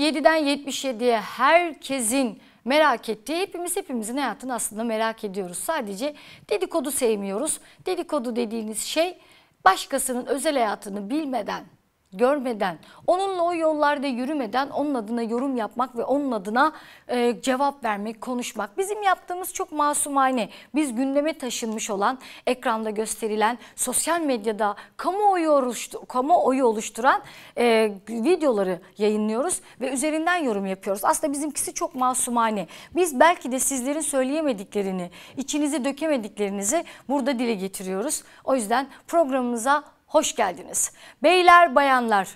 7'den 77'ye herkesin merak ettiği hepimiz hepimizin hayatını aslında merak ediyoruz. Sadece dedikodu sevmiyoruz. Dedikodu dediğiniz şey başkasının özel hayatını bilmeden görmeden, onunla o yollarda yürümeden onun adına yorum yapmak ve onun adına e, cevap vermek, konuşmak. Bizim yaptığımız çok masumane. Biz gündeme taşınmış olan, ekranda gösterilen, sosyal medyada kamuoyu, oluştu, kamuoyu oluşturan e, videoları yayınlıyoruz ve üzerinden yorum yapıyoruz. Aslında bizimkisi çok masumane. Biz belki de sizlerin söyleyemediklerini, içinizi dökemediklerinizi burada dile getiriyoruz. O yüzden programımıza hoş geldiniz. Beyler, bayanlar,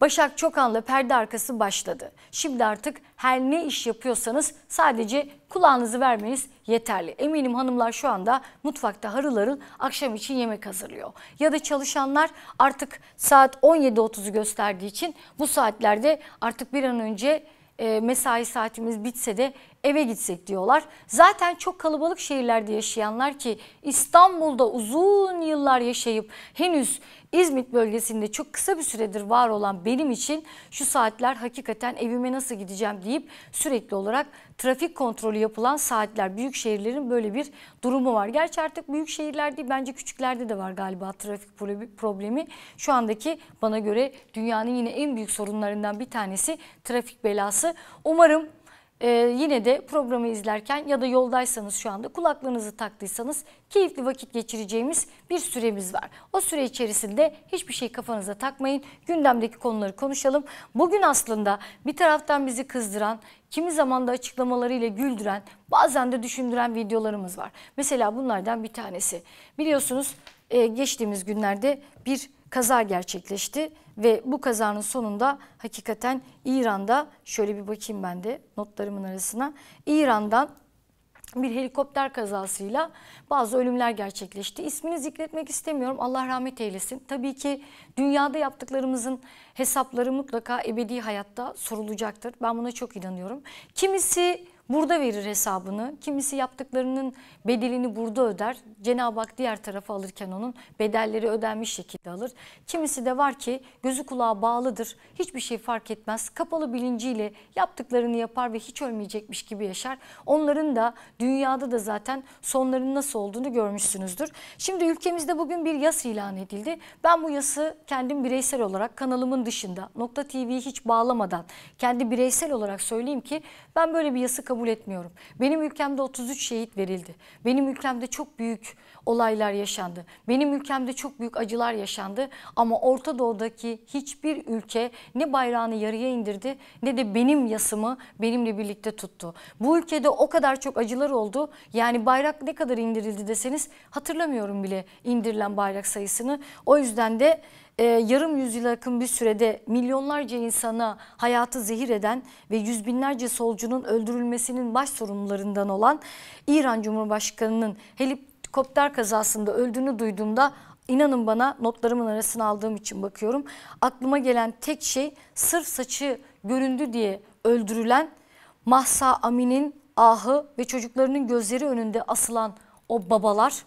Başak Çokan'la perde arkası başladı. Şimdi artık her ne iş yapıyorsanız sadece kulağınızı vermeniz yeterli. Eminim hanımlar şu anda mutfakta harıların akşam için yemek hazırlıyor. Ya da çalışanlar artık saat 17.30'u gösterdiği için bu saatlerde artık bir an önce e, mesai saatimiz bitse de eve gitsek diyorlar. Zaten çok kalabalık şehirlerde yaşayanlar ki İstanbul'da uzun yıllar yaşayıp henüz İzmit bölgesinde çok kısa bir süredir var olan benim için şu saatler hakikaten evime nasıl gideceğim deyip sürekli olarak trafik kontrolü yapılan saatler büyük şehirlerin böyle bir durumu var. Gerçi artık büyük şehirlerde bence küçüklerde de var galiba trafik problemi. Şu andaki bana göre dünyanın yine en büyük sorunlarından bir tanesi trafik belası. Umarım ee, yine de programı izlerken ya da yoldaysanız şu anda kulaklığınızı taktıysanız keyifli vakit geçireceğimiz bir süremiz var. O süre içerisinde hiçbir şey kafanıza takmayın. Gündemdeki konuları konuşalım. Bugün aslında bir taraftan bizi kızdıran, kimi zaman da açıklamalarıyla güldüren, bazen de düşündüren videolarımız var. Mesela bunlardan bir tanesi. Biliyorsunuz e, geçtiğimiz günlerde bir kaza gerçekleşti ve bu kazanın sonunda hakikaten İran'da şöyle bir bakayım ben de notlarımın arasına İran'dan bir helikopter kazasıyla bazı ölümler gerçekleşti. İsmini zikretmek istemiyorum. Allah rahmet eylesin. Tabii ki dünyada yaptıklarımızın hesapları mutlaka ebedi hayatta sorulacaktır. Ben buna çok inanıyorum. Kimisi burada verir hesabını. Kimisi yaptıklarının bedelini burada öder. Cenab-ı Hak diğer tarafa alırken onun bedelleri ödenmiş şekilde alır. Kimisi de var ki gözü kulağa bağlıdır. Hiçbir şey fark etmez. Kapalı bilinciyle yaptıklarını yapar ve hiç ölmeyecekmiş gibi yaşar. Onların da dünyada da zaten sonlarının nasıl olduğunu görmüşsünüzdür. Şimdi ülkemizde bugün bir yas ilan edildi. Ben bu yası kendim bireysel olarak kanalımın dışında Nokta TV'yi hiç bağlamadan kendi bireysel olarak söyleyeyim ki ben böyle bir yası kabul kabul etmiyorum. Benim ülkemde 33 şehit verildi. Benim ülkemde çok büyük olaylar yaşandı. Benim ülkemde çok büyük acılar yaşandı. Ama Orta Doğu'daki hiçbir ülke ne bayrağını yarıya indirdi ne de benim yasımı benimle birlikte tuttu. Bu ülkede o kadar çok acılar oldu. Yani bayrak ne kadar indirildi deseniz hatırlamıyorum bile indirilen bayrak sayısını. O yüzden de e, yarım yüzyıla yakın bir sürede milyonlarca insana hayatı zehir eden ve yüz binlerce solcunun öldürülmesinin baş sorumlularından olan İran Cumhurbaşkanı'nın helikopter kazasında öldüğünü duyduğumda inanın bana notlarımın arasına aldığım için bakıyorum. Aklıma gelen tek şey sırf saçı göründü diye öldürülen Mahsa Amin'in ahı ve çocuklarının gözleri önünde asılan o babalar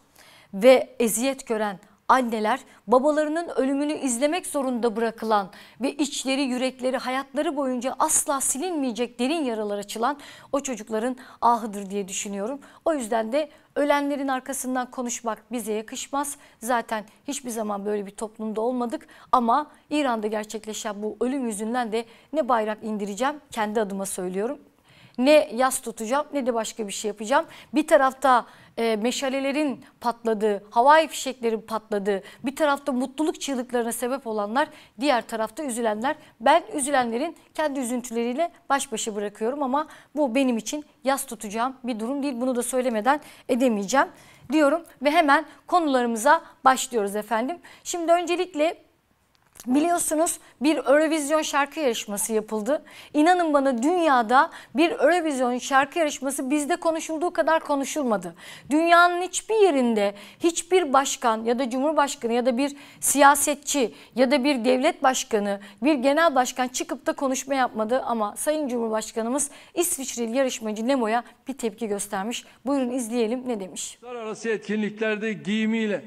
ve eziyet gören anneler babalarının ölümünü izlemek zorunda bırakılan ve içleri, yürekleri, hayatları boyunca asla silinmeyecek derin yaralar açılan o çocukların ahıdır diye düşünüyorum. O yüzden de ölenlerin arkasından konuşmak bize yakışmaz. Zaten hiçbir zaman böyle bir toplumda olmadık ama İran'da gerçekleşen bu ölüm yüzünden de ne bayrak indireceğim kendi adıma söylüyorum. Ne yas tutacağım ne de başka bir şey yapacağım. Bir tarafta e, meşalelerin patladığı, havai fişeklerin patladığı, bir tarafta mutluluk çığlıklarına sebep olanlar, diğer tarafta üzülenler. Ben üzülenlerin kendi üzüntüleriyle baş başa bırakıyorum ama bu benim için yas tutacağım bir durum değil. Bunu da söylemeden edemeyeceğim diyorum ve hemen konularımıza başlıyoruz efendim. Şimdi öncelikle Biliyorsunuz bir Eurovision şarkı yarışması yapıldı. İnanın bana dünyada bir Eurovision şarkı yarışması bizde konuşulduğu kadar konuşulmadı. Dünyanın hiçbir yerinde hiçbir başkan ya da cumhurbaşkanı ya da bir siyasetçi ya da bir devlet başkanı, bir genel başkan çıkıp da konuşma yapmadı ama Sayın Cumhurbaşkanımız İsviçreli yarışmacı Nemo'ya bir tepki göstermiş. Buyurun izleyelim ne demiş. Arası etkinliklerde giyimiyle,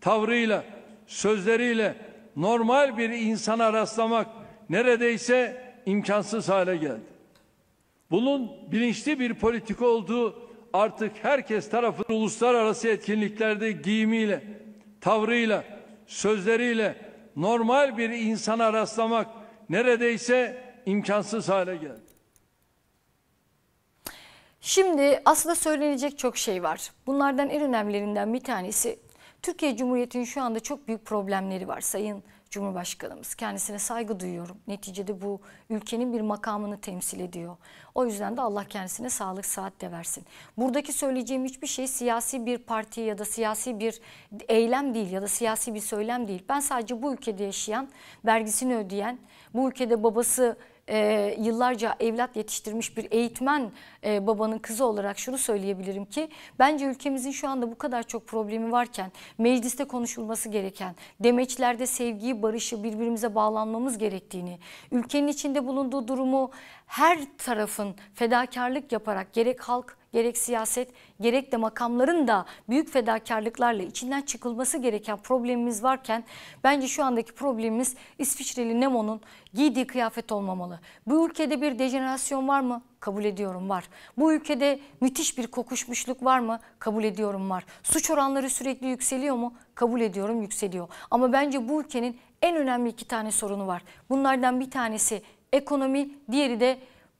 tavrıyla, sözleriyle normal bir insana rastlamak neredeyse imkansız hale geldi. Bunun bilinçli bir politika olduğu artık herkes tarafından uluslararası etkinliklerde giyimiyle, tavrıyla, sözleriyle normal bir insana rastlamak neredeyse imkansız hale geldi. Şimdi aslında söylenecek çok şey var. Bunlardan en önemlilerinden bir tanesi Türkiye Cumhuriyeti'nin şu anda çok büyük problemleri var Sayın Cumhurbaşkanımız. Kendisine saygı duyuyorum. Neticede bu ülkenin bir makamını temsil ediyor. O yüzden de Allah kendisine sağlık saat de versin. Buradaki söyleyeceğim hiçbir şey siyasi bir parti ya da siyasi bir eylem değil ya da siyasi bir söylem değil. Ben sadece bu ülkede yaşayan, vergisini ödeyen, bu ülkede babası e, yıllarca evlat yetiştirmiş bir eğitmen e, babanın kızı olarak şunu söyleyebilirim ki bence ülkemizin şu anda bu kadar çok problemi varken mecliste konuşulması gereken demeçlerde sevgiyi, barışı birbirimize bağlanmamız gerektiğini, ülkenin içinde bulunduğu durumu her tarafın fedakarlık yaparak gerek halk gerek siyaset gerek de makamların da büyük fedakarlıklarla içinden çıkılması gereken problemimiz varken bence şu andaki problemimiz İsviçreli Nemo'nun giydiği kıyafet olmamalı. Bu ülkede bir dejenerasyon var mı? Kabul ediyorum var. Bu ülkede müthiş bir kokuşmuşluk var mı? Kabul ediyorum var. Suç oranları sürekli yükseliyor mu? Kabul ediyorum yükseliyor. Ama bence bu ülkenin en önemli iki tane sorunu var. Bunlardan bir tanesi ekonomi, diğeri de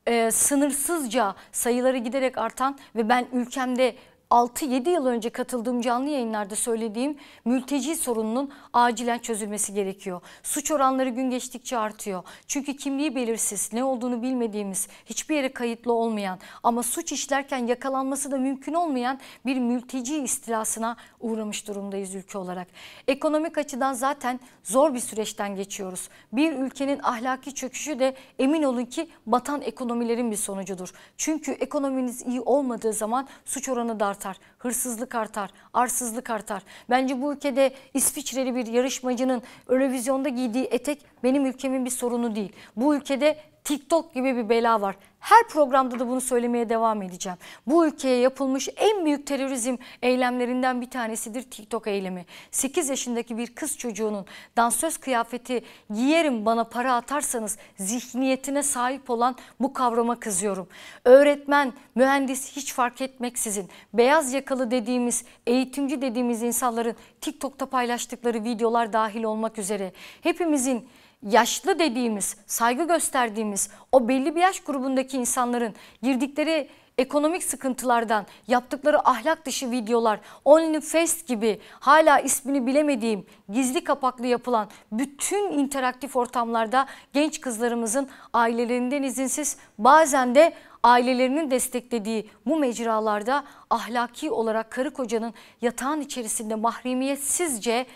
e, sınırsızca sayıları giderek artan ve ben ülkemde 6-7 yıl önce katıldığım canlı yayınlarda söylediğim mülteci sorununun acilen çözülmesi gerekiyor. Suç oranları gün geçtikçe artıyor. Çünkü kimliği belirsiz, ne olduğunu bilmediğimiz, hiçbir yere kayıtlı olmayan ama suç işlerken yakalanması da mümkün olmayan bir mülteci istilasına uğramış durumdayız ülke olarak. Ekonomik açıdan zaten zor bir süreçten geçiyoruz. Bir ülkenin ahlaki çöküşü de emin olun ki batan ekonomilerin bir sonucudur. Çünkü ekonominiz iyi olmadığı zaman suç oranı da artar, hırsızlık artar, arsızlık artar. Bence bu ülkede İsviçreli bir yarışmacının Eurovizyonda giydiği etek benim ülkemin bir sorunu değil. Bu ülkede TikTok gibi bir bela var. Her programda da bunu söylemeye devam edeceğim. Bu ülkeye yapılmış en büyük terörizm eylemlerinden bir tanesidir TikTok eylemi. 8 yaşındaki bir kız çocuğunun dansöz kıyafeti giyerim bana para atarsanız zihniyetine sahip olan bu kavrama kızıyorum. Öğretmen, mühendis hiç fark etmeksizin beyaz yakalı dediğimiz, eğitimci dediğimiz insanların TikTok'ta paylaştıkları videolar dahil olmak üzere hepimizin yaşlı dediğimiz, saygı gösterdiğimiz o belli bir yaş grubundaki insanların girdikleri ekonomik sıkıntılardan, yaptıkları ahlak dışı videolar, OnlyFest gibi hala ismini bilemediğim gizli kapaklı yapılan bütün interaktif ortamlarda genç kızlarımızın ailelerinden izinsiz bazen de ailelerinin desteklediği bu mecralarda ahlaki olarak karı kocanın yatağın içerisinde mahremiyetsizce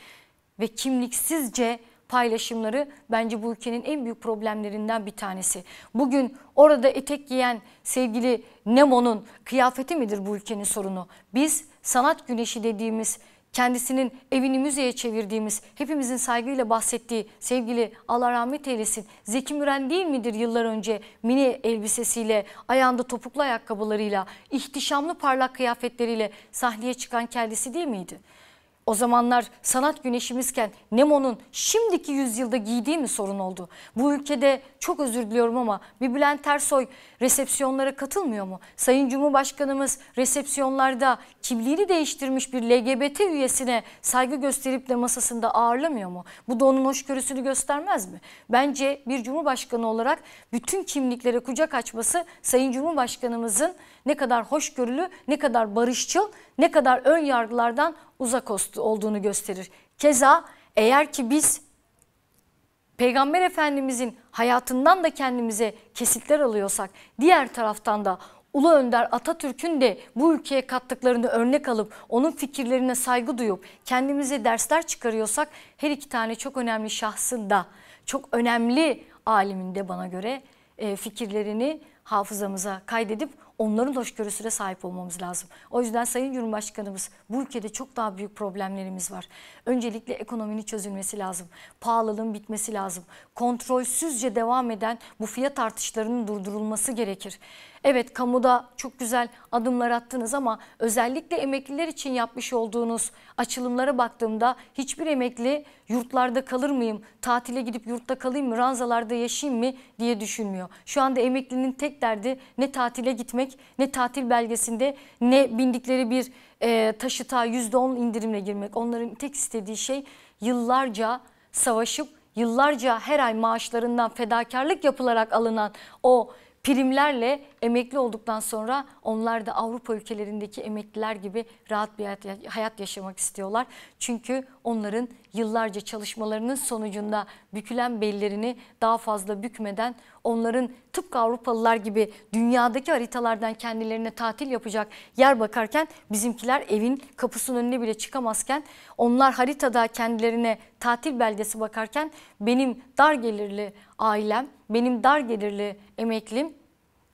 ve kimliksizce paylaşımları bence bu ülkenin en büyük problemlerinden bir tanesi. Bugün orada etek giyen sevgili Nemo'nun kıyafeti midir bu ülkenin sorunu? Biz sanat güneşi dediğimiz kendisinin evini müzeye çevirdiğimiz, hepimizin saygıyla bahsettiği sevgili Allah rahmet eylesin Zeki Müren değil midir yıllar önce mini elbisesiyle, ayağında topuklu ayakkabılarıyla, ihtişamlı parlak kıyafetleriyle sahneye çıkan kendisi değil miydi? O zamanlar sanat güneşimizken Nemo'nun şimdiki yüzyılda giydiği mi sorun oldu? Bu ülkede çok özür diliyorum ama bir Bülent Ersoy resepsiyonlara katılmıyor mu? Sayın Cumhurbaşkanımız resepsiyonlarda kimliğini değiştirmiş bir LGBT üyesine saygı gösterip de masasında ağırlamıyor mu? Bu da onun hoşgörüsünü göstermez mi? Bence bir Cumhurbaşkanı olarak bütün kimliklere kucak açması Sayın Cumhurbaşkanımızın ne kadar hoşgörülü, ne kadar barışçıl ne kadar ön yargılardan uzak olduğunu gösterir. Keza eğer ki biz Peygamber Efendimizin hayatından da kendimize kesitler alıyorsak diğer taraftan da Ulu Önder Atatürk'ün de bu ülkeye kattıklarını örnek alıp onun fikirlerine saygı duyup kendimize dersler çıkarıyorsak her iki tane çok önemli şahsın da çok önemli aliminde bana göre e, fikirlerini hafızamıza kaydedip onların hoşgörüsüne sahip olmamız lazım. O yüzden Sayın Cumhurbaşkanımız bu ülkede çok daha büyük problemlerimiz var. Öncelikle ekonominin çözülmesi lazım. Pahalılığın bitmesi lazım. Kontrolsüzce devam eden bu fiyat artışlarının durdurulması gerekir. Evet kamuda çok güzel adımlar attınız ama özellikle emekliler için yapmış olduğunuz açılımlara baktığımda hiçbir emekli yurtlarda kalır mıyım, tatile gidip yurtta kalayım mı, ranzalarda yaşayayım mı diye düşünmüyor. Şu anda emeklinin tek derdi ne tatile gitmek ne tatil belgesinde ne bindikleri bir e, taşıta %10 indirimle girmek. Onların tek istediği şey yıllarca savaşıp yıllarca her ay maaşlarından fedakarlık yapılarak alınan o primlerle emekli olduktan sonra onlar da Avrupa ülkelerindeki emekliler gibi rahat bir hayat yaşamak istiyorlar. Çünkü onların yıllarca çalışmalarının sonucunda bükülen bellerini daha fazla bükmeden onların tıpkı Avrupalılar gibi dünyadaki haritalardan kendilerine tatil yapacak yer bakarken bizimkiler evin kapısının önüne bile çıkamazken onlar haritada kendilerine tatil belgesi bakarken benim dar gelirli ailem, benim dar gelirli emeklim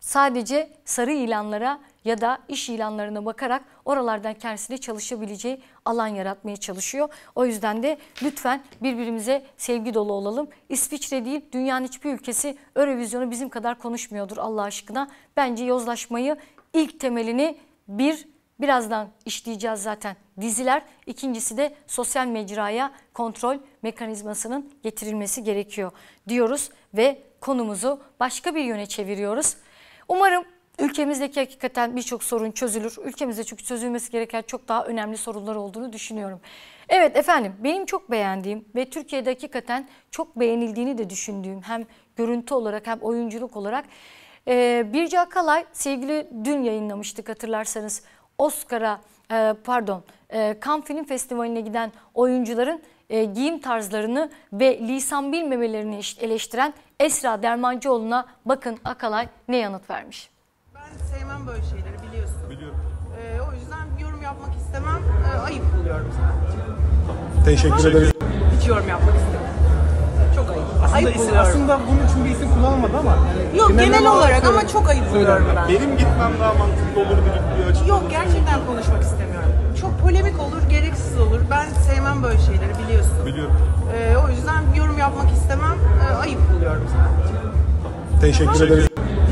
sadece sarı ilanlara ya da iş ilanlarına bakarak oralardan kendisine çalışabileceği alan yaratmaya çalışıyor. O yüzden de lütfen birbirimize sevgi dolu olalım. İsviçre değil dünyanın hiçbir ülkesi Eurovizyonu bizim kadar konuşmuyordur Allah aşkına. Bence yozlaşmayı ilk temelini bir birazdan işleyeceğiz zaten diziler. İkincisi de sosyal mecraya kontrol mekanizmasının getirilmesi gerekiyor diyoruz ve konumuzu başka bir yöne çeviriyoruz. Umarım Ülkemizdeki hakikaten birçok sorun çözülür. Ülkemizde çünkü çözülmesi gereken çok daha önemli sorunlar olduğunu düşünüyorum. Evet efendim benim çok beğendiğim ve Türkiye'de hakikaten çok beğenildiğini de düşündüğüm hem görüntü olarak hem oyunculuk olarak ee, Birce Akalay sevgili dün yayınlamıştık hatırlarsanız Oscar'a e, pardon e, Cannes Film Festivali'ne giden oyuncuların e, giyim tarzlarını ve lisan bilmemelerini eleştiren Esra Dermancıoğlu'na bakın Akalay ne yanıt vermiş. Ben sevmem böyle şeyleri biliyorsun. Biliyorum. Ee, o yüzden yorum yapmak istemem. Ee, ayıp buluyorum sadece. Teşekkür ederim. Hiç yorum yapmak istemem. Çok ayıp. Aslında, ayıp isim, buluyorum. aslında bunun için bir isim kullanılmadı ama. yani Yok genel olarak ama çok ayıp buluyorum ben. Benim gitmem daha mantıklı olur bir bir Yok gerçekten konuşmak istemiyorum. Çok polemik olur, gereksiz olur. Ben sevmem böyle şeyleri biliyorsun. Biliyorum. Ee, o yüzden yorum yapmak istemem. Ee, ayıp buluyorum sadece. Teşekkür ederim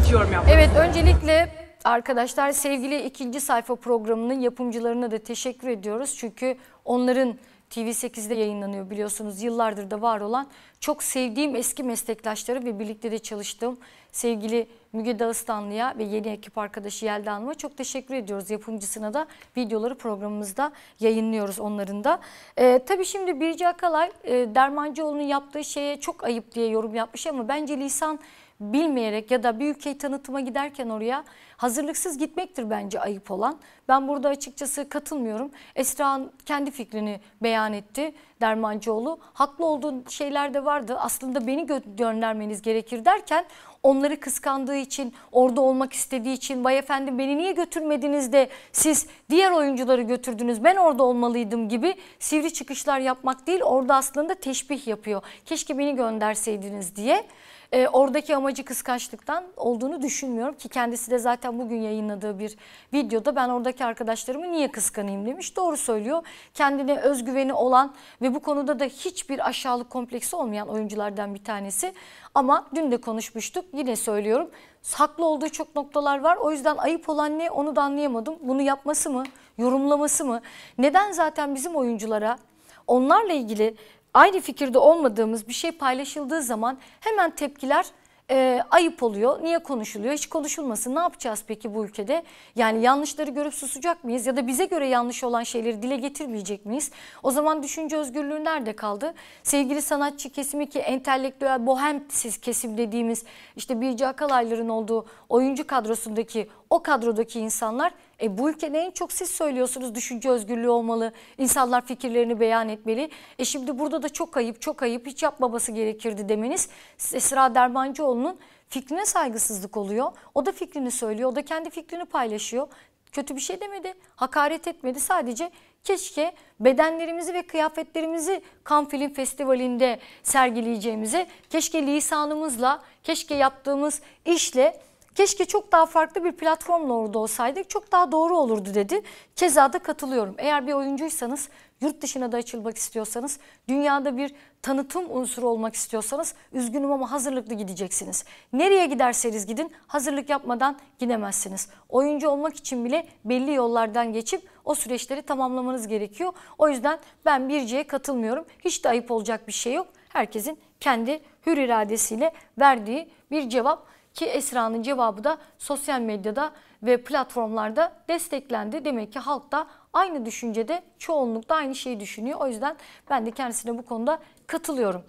ilk yorum Evet öncelikle arkadaşlar sevgili ikinci sayfa programının yapımcılarına da teşekkür ediyoruz. Çünkü onların TV8'de yayınlanıyor biliyorsunuz yıllardır da var olan çok sevdiğim eski meslektaşları ve birlikte de çalıştığım sevgili Müge Dağıstanlı'ya ve yeni ekip arkadaşı Yelda Hanım'a çok teşekkür ediyoruz. Yapımcısına da videoları programımızda yayınlıyoruz onların da. Ee, tabii şimdi Birce Akalay e, Dermancıoğlu'nun yaptığı şeye çok ayıp diye yorum yapmış ama bence lisan bilmeyerek ya da bir ülkeyi tanıtıma giderken oraya hazırlıksız gitmektir bence ayıp olan. Ben burada açıkçası katılmıyorum. Esra'nın kendi fikrini beyan etti Dermancıoğlu. Haklı olduğu şeyler de vardı. Aslında beni gö göndermeniz gerekir derken onları kıskandığı için, orada olmak istediği için vay efendim beni niye götürmediniz de siz diğer oyuncuları götürdünüz ben orada olmalıydım gibi sivri çıkışlar yapmak değil orada aslında teşbih yapıyor. Keşke beni gönderseydiniz diye e, oradaki amacı kıskançlıktan olduğunu düşünmüyorum ki kendisi de zaten bugün yayınladığı bir videoda ben oradaki arkadaşlarımı niye kıskanayım demiş. Doğru söylüyor. Kendine özgüveni olan ve bu konuda da hiçbir aşağılık kompleksi olmayan oyunculardan bir tanesi. Ama dün de konuşmuştuk yine söylüyorum. Haklı olduğu çok noktalar var. O yüzden ayıp olan ne onu da anlayamadım. Bunu yapması mı? Yorumlaması mı? Neden zaten bizim oyunculara onlarla ilgili aynı fikirde olmadığımız bir şey paylaşıldığı zaman hemen tepkiler e, ayıp oluyor. Niye konuşuluyor? Hiç konuşulmasın. Ne yapacağız peki bu ülkede? Yani yanlışları görüp susacak mıyız? Ya da bize göre yanlış olan şeyleri dile getirmeyecek miyiz? O zaman düşünce özgürlüğü nerede kaldı? Sevgili sanatçı kesimi ki entelektüel bohemsiz kesim dediğimiz işte Birce Akalayların olduğu oyuncu kadrosundaki o kadrodaki insanlar e bu ülkede en çok siz söylüyorsunuz düşünce özgürlüğü olmalı. insanlar fikirlerini beyan etmeli. E şimdi burada da çok ayıp çok ayıp hiç yapmaması gerekirdi demeniz Esra Dermancıoğlu'nun fikrine saygısızlık oluyor. O da fikrini söylüyor. O da kendi fikrini paylaşıyor. Kötü bir şey demedi. Hakaret etmedi. Sadece keşke bedenlerimizi ve kıyafetlerimizi Kan Film Festivali'nde sergileyeceğimize, keşke lisanımızla, keşke yaptığımız işle Keşke çok daha farklı bir platformla orada olsaydık çok daha doğru olurdu dedi. Keza da katılıyorum. Eğer bir oyuncuysanız yurt dışına da açılmak istiyorsanız, dünyada bir tanıtım unsuru olmak istiyorsanız üzgünüm ama hazırlıklı gideceksiniz. Nereye giderseniz gidin hazırlık yapmadan gidemezsiniz. Oyuncu olmak için bile belli yollardan geçip o süreçleri tamamlamanız gerekiyor. O yüzden ben birciye katılmıyorum. Hiç de ayıp olacak bir şey yok. Herkesin kendi hür iradesiyle verdiği bir cevap. Ki Esra'nın cevabı da sosyal medyada ve platformlarda desteklendi. Demek ki halk da aynı düşüncede çoğunlukta aynı şeyi düşünüyor. O yüzden ben de kendisine bu konuda katılıyorum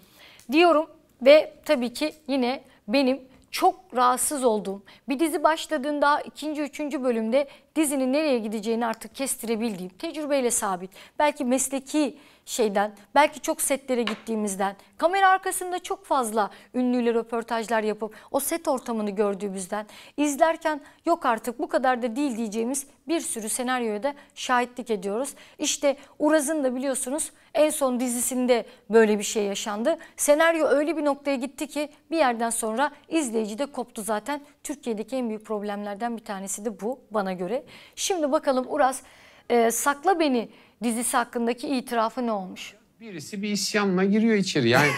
diyorum ve tabii ki yine benim çok rahatsız olduğum bir dizi başladığında ikinci, üçüncü bölümde dizinin nereye gideceğini artık kestirebildiğim tecrübeyle sabit. Belki mesleki şeyden belki çok setlere gittiğimizden kamera arkasında çok fazla ünlüyle röportajlar yapıp o set ortamını gördüğümüzden izlerken yok artık bu kadar da değil diyeceğimiz bir sürü senaryoya da şahitlik ediyoruz. İşte Uraz'ın da biliyorsunuz en son dizisinde böyle bir şey yaşandı. Senaryo öyle bir noktaya gitti ki bir yerden sonra izleyici de koptu zaten. Türkiye'deki en büyük problemlerden bir tanesi de bu bana göre. Şimdi bakalım Uraz e, Sakla Beni dizisi hakkındaki itirafı ne olmuş? Birisi bir isyanla giriyor içeri. Yani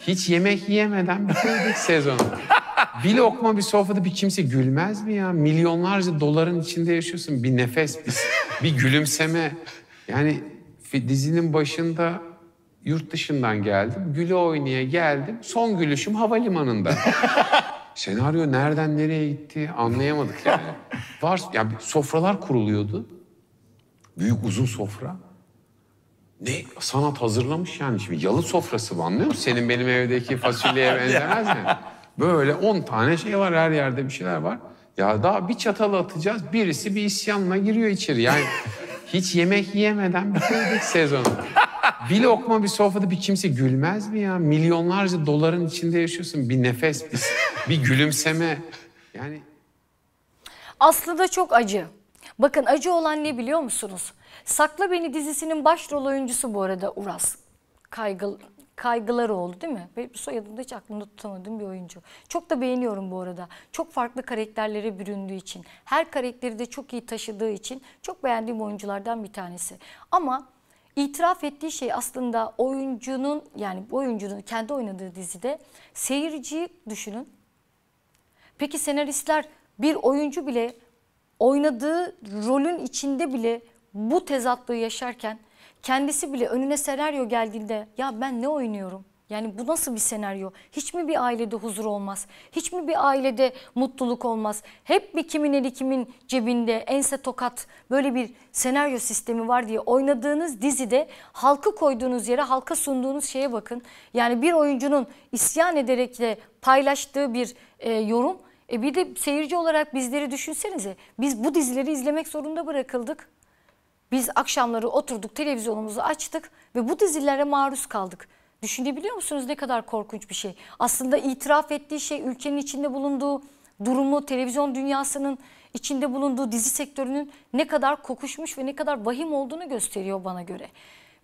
hiç yemek yemeden bitirdik sezonu. Bir lokma bir sofrada bir kimse gülmez mi ya? Milyonlarca doların içinde yaşıyorsun. Bir nefes, bir, bir gülümseme. Yani dizinin başında yurt dışından geldim. Güle oynaya geldim. Son gülüşüm havalimanında. Senaryo nereden nereye gitti anlayamadık yani. Var, yani sofralar kuruluyordu. Büyük uzun sofra. Ne sanat hazırlamış yani şimdi yalı sofrası mı anlıyor musun? Senin benim evdeki fasulyeye benzemez mi? Böyle on tane şey var her yerde bir şeyler var. Ya daha bir çatal atacağız birisi bir isyanla giriyor içeri yani hiç yemek yemeden bitirdik sezonu. Bir lokma bir sofrada bir kimse gülmez mi ya? Milyonlarca doların içinde yaşıyorsun bir nefes bir, bir gülümseme yani. Aslında çok acı. Bakın acı olan ne biliyor musunuz? Sakla Beni dizisinin başrol oyuncusu bu arada Uras. Kaygıl, kaygılar oldu değil mi? Benim soyadımda hiç aklımda tutamadığım bir oyuncu. Çok da beğeniyorum bu arada. Çok farklı karakterlere büründüğü için. Her karakteri de çok iyi taşıdığı için çok beğendiğim oyunculardan bir tanesi. Ama itiraf ettiği şey aslında oyuncunun yani oyuncunun kendi oynadığı dizide seyirciyi düşünün. Peki senaristler bir oyuncu bile oynadığı rolün içinde bile bu tezatlığı yaşarken kendisi bile önüne senaryo geldiğinde ya ben ne oynuyorum? Yani bu nasıl bir senaryo? Hiç mi bir ailede huzur olmaz? Hiç mi bir ailede mutluluk olmaz? Hep bir kimin eli kimin cebinde ense tokat böyle bir senaryo sistemi var diye oynadığınız dizide halkı koyduğunuz yere halka sunduğunuz şeye bakın. Yani bir oyuncunun isyan ederek de paylaştığı bir e, yorum e bir de seyirci olarak bizleri düşünsenize. Biz bu dizileri izlemek zorunda bırakıldık. Biz akşamları oturduk, televizyonumuzu açtık ve bu dizilere maruz kaldık. Düşünebiliyor musunuz ne kadar korkunç bir şey? Aslında itiraf ettiği şey ülkenin içinde bulunduğu durumu, televizyon dünyasının içinde bulunduğu dizi sektörünün ne kadar kokuşmuş ve ne kadar vahim olduğunu gösteriyor bana göre.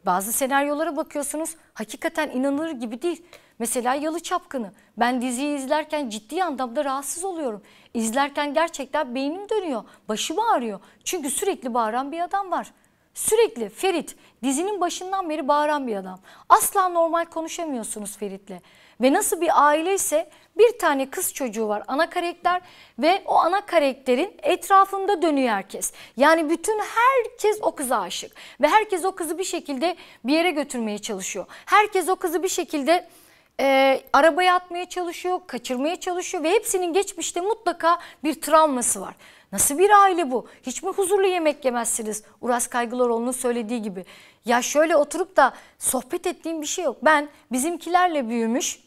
Bazı senaryolara bakıyorsunuz hakikaten inanılır gibi değil. Mesela Yalı Çapkını. Ben diziyi izlerken ciddi anlamda rahatsız oluyorum. İzlerken gerçekten beynim dönüyor, başım ağrıyor. Çünkü sürekli bağıran bir adam var. Sürekli Ferit dizinin başından beri bağıran bir adam. Asla normal konuşamıyorsunuz Ferit'le. Ve nasıl bir aile ise bir tane kız çocuğu var ana karakter ve o ana karakterin etrafında dönüyor herkes. Yani bütün herkes o kıza aşık ve herkes o kızı bir şekilde bir yere götürmeye çalışıyor. Herkes o kızı bir şekilde e, arabaya atmaya çalışıyor, kaçırmaya çalışıyor ve hepsinin geçmişte mutlaka bir travması var. Nasıl bir aile bu? Hiç mi huzurlu yemek yemezsiniz? Uras Kaygılaroğlu'nun söylediği gibi. Ya şöyle oturup da sohbet ettiğim bir şey yok. Ben bizimkilerle büyümüş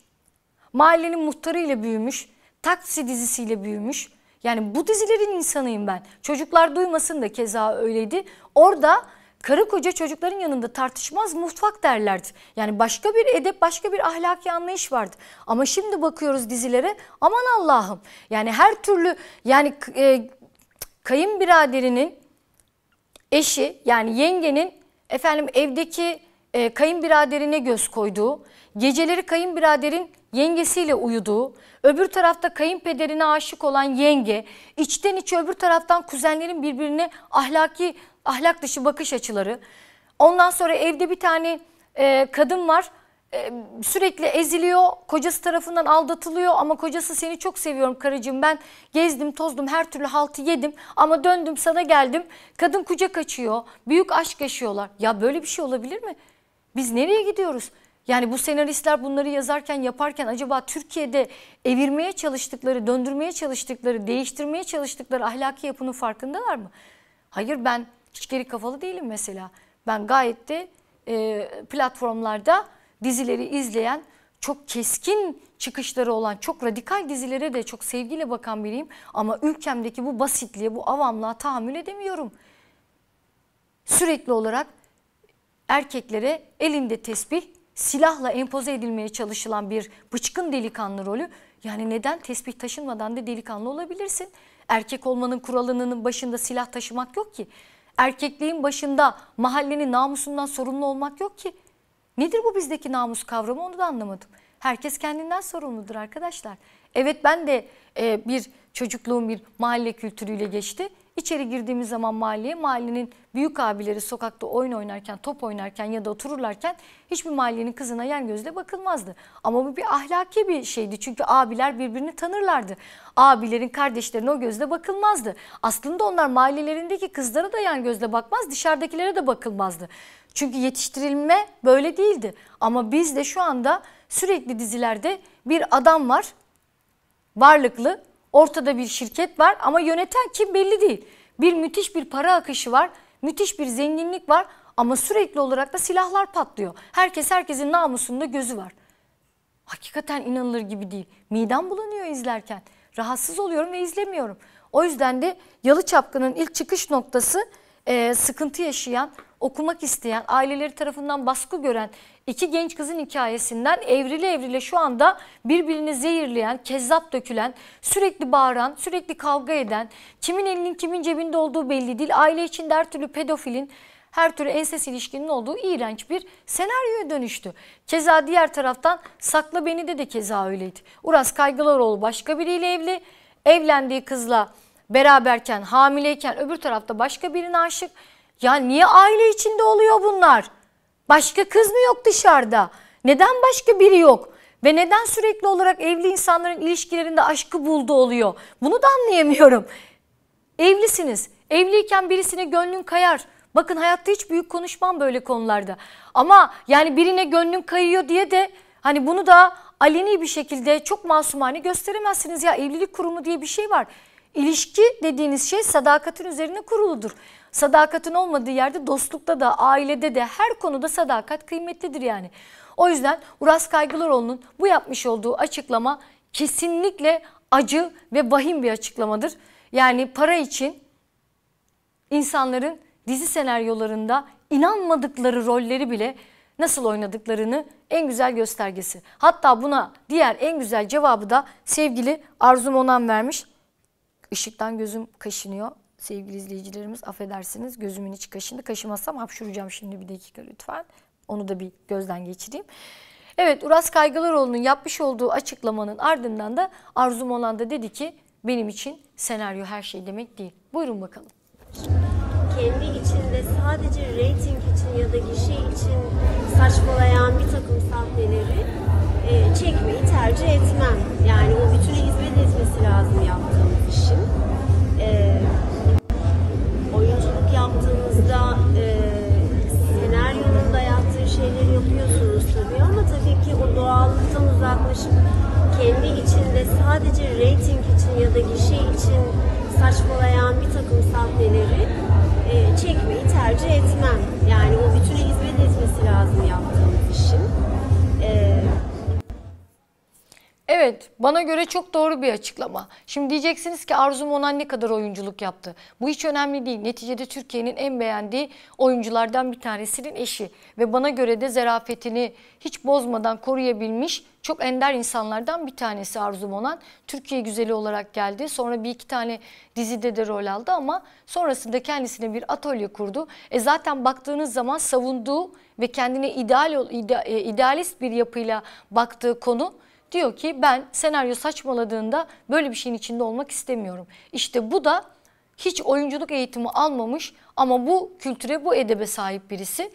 Mahallenin muhtarıyla büyümüş. Taksi dizisiyle büyümüş. Yani bu dizilerin insanıyım ben. Çocuklar duymasın da keza öyleydi. Orada karı koca çocukların yanında tartışmaz mutfak derlerdi. Yani başka bir edep başka bir ahlaki anlayış vardı. Ama şimdi bakıyoruz dizilere aman Allah'ım. Yani her türlü yani e, kayınbiraderinin eşi yani yengenin efendim evdeki e, kayınbiraderine göz koyduğu, geceleri kayınbiraderin yengesiyle uyuduğu, öbür tarafta kayınpederine aşık olan yenge, içten içe öbür taraftan kuzenlerin birbirine ahlaki, ahlak dışı bakış açıları. Ondan sonra evde bir tane e, kadın var e, sürekli eziliyor, kocası tarafından aldatılıyor ama kocası seni çok seviyorum karıcığım ben gezdim tozdum her türlü haltı yedim ama döndüm sana geldim. Kadın kucak açıyor, büyük aşk yaşıyorlar. Ya böyle bir şey olabilir mi? Biz nereye gidiyoruz? Yani bu senaristler bunları yazarken yaparken acaba Türkiye'de evirmeye çalıştıkları, döndürmeye çalıştıkları, değiştirmeye çalıştıkları ahlaki yapının farkındalar mı? Hayır ben hiç geri kafalı değilim mesela. Ben gayet de e, platformlarda dizileri izleyen çok keskin çıkışları olan çok radikal dizilere de çok sevgiyle bakan biriyim. Ama ülkemdeki bu basitliğe bu avamlığa tahammül edemiyorum. Sürekli olarak erkeklere elinde tesbih silahla empoze edilmeye çalışılan bir bıçkın delikanlı rolü. Yani neden tesbih taşınmadan da delikanlı olabilirsin? Erkek olmanın kuralının başında silah taşımak yok ki. Erkekliğin başında mahallenin namusundan sorumlu olmak yok ki. Nedir bu bizdeki namus kavramı onu da anlamadım. Herkes kendinden sorumludur arkadaşlar. Evet ben de e, bir çocukluğum bir mahalle kültürüyle geçti. İçeri girdiğimiz zaman mahalleye mahallenin büyük abileri sokakta oyun oynarken, top oynarken ya da otururlarken hiçbir mahallenin kızına yan gözle bakılmazdı. Ama bu bir ahlaki bir şeydi çünkü abiler birbirini tanırlardı. Abilerin kardeşlerine o gözle bakılmazdı. Aslında onlar mahallelerindeki kızlara da yan gözle bakmaz, dışarıdakilere de bakılmazdı. Çünkü yetiştirilme böyle değildi. Ama biz de şu anda sürekli dizilerde bir adam var, varlıklı, Ortada bir şirket var ama yöneten kim belli değil. Bir müthiş bir para akışı var, müthiş bir zenginlik var ama sürekli olarak da silahlar patlıyor. Herkes herkesin namusunda gözü var. Hakikaten inanılır gibi değil. Midem bulanıyor izlerken. Rahatsız oluyorum ve izlemiyorum. O yüzden de Yalı Çapkın'ın ilk çıkış noktası e, sıkıntı yaşayan, okumak isteyen, aileleri tarafından baskı gören iki genç kızın hikayesinden evrile evrile şu anda birbirini zehirleyen, kezzap dökülen, sürekli bağıran, sürekli kavga eden, kimin elinin kimin cebinde olduğu belli değil. Aile içinde her türlü pedofilin, her türlü enses ilişkinin olduğu iğrenç bir senaryoya dönüştü. Keza diğer taraftan Sakla Beni de de keza öyleydi. Uras Kaygılaroğlu başka biriyle evli, evlendiği kızla beraberken, hamileyken öbür tarafta başka birine aşık. Ya niye aile içinde oluyor bunlar? Başka kız mı yok dışarıda? Neden başka biri yok? Ve neden sürekli olarak evli insanların ilişkilerinde aşkı buldu oluyor? Bunu da anlayamıyorum. Evlisiniz. Evliyken birisine gönlün kayar. Bakın hayatta hiç büyük konuşmam böyle konularda. Ama yani birine gönlün kayıyor diye de hani bunu da aleni bir şekilde çok masumane gösteremezsiniz. Ya evlilik kurumu diye bir şey var. İlişki dediğiniz şey sadakatin üzerine kuruludur. Sadakatin olmadığı yerde dostlukta da ailede de her konuda sadakat kıymetlidir yani. O yüzden Uras Kaygılaroğlu'nun bu yapmış olduğu açıklama kesinlikle acı ve vahim bir açıklamadır. Yani para için insanların dizi senaryolarında inanmadıkları rolleri bile nasıl oynadıklarını en güzel göstergesi. Hatta buna diğer en güzel cevabı da sevgili Arzum Monan vermiş. Işıktan gözüm kaşınıyor. Sevgili izleyicilerimiz affedersiniz gözümün içi kaşındı. Kaşımazsam hapşuracağım şimdi bir dakika lütfen. Onu da bir gözden geçireyim. Evet Uras Kaygılaroğlu'nun yapmış olduğu açıklamanın ardından da Arzum Olan da dedi ki benim için senaryo her şey demek değil. Buyurun bakalım. Kendi içinde sadece reyting için ya da gişe için saçmalayan bir takım sahneleri e, çekmeyi tercih etmem. Yani o bütüne hizmet etmesi lazım yaptığım işin. yaptığınızda e, senaryonun dayattığı şeyleri yapıyorsunuz tabii ama tabii ki o doğallıktan uzaklaşıp kendi içinde sadece reyting için ya da gişe için saçmalayan bir takım sahneleri e, çekmeyi tercih etmem. Yani o bütüne hizmet etmesi lazım yaptığım işin. E, Evet, bana göre çok doğru bir açıklama. Şimdi diyeceksiniz ki Arzu Monan ne kadar oyunculuk yaptı? Bu hiç önemli değil. Neticede Türkiye'nin en beğendiği oyunculardan bir tanesinin eşi. Ve bana göre de zerafetini hiç bozmadan koruyabilmiş çok ender insanlardan bir tanesi Arzu Monan. Türkiye güzeli olarak geldi. Sonra bir iki tane dizide de rol aldı ama sonrasında kendisine bir atölye kurdu. E zaten baktığınız zaman savunduğu ve kendine ideal, e, idealist bir yapıyla baktığı konu diyor ki ben senaryo saçmaladığında böyle bir şeyin içinde olmak istemiyorum. İşte bu da hiç oyunculuk eğitimi almamış ama bu kültüre bu edebe sahip birisi.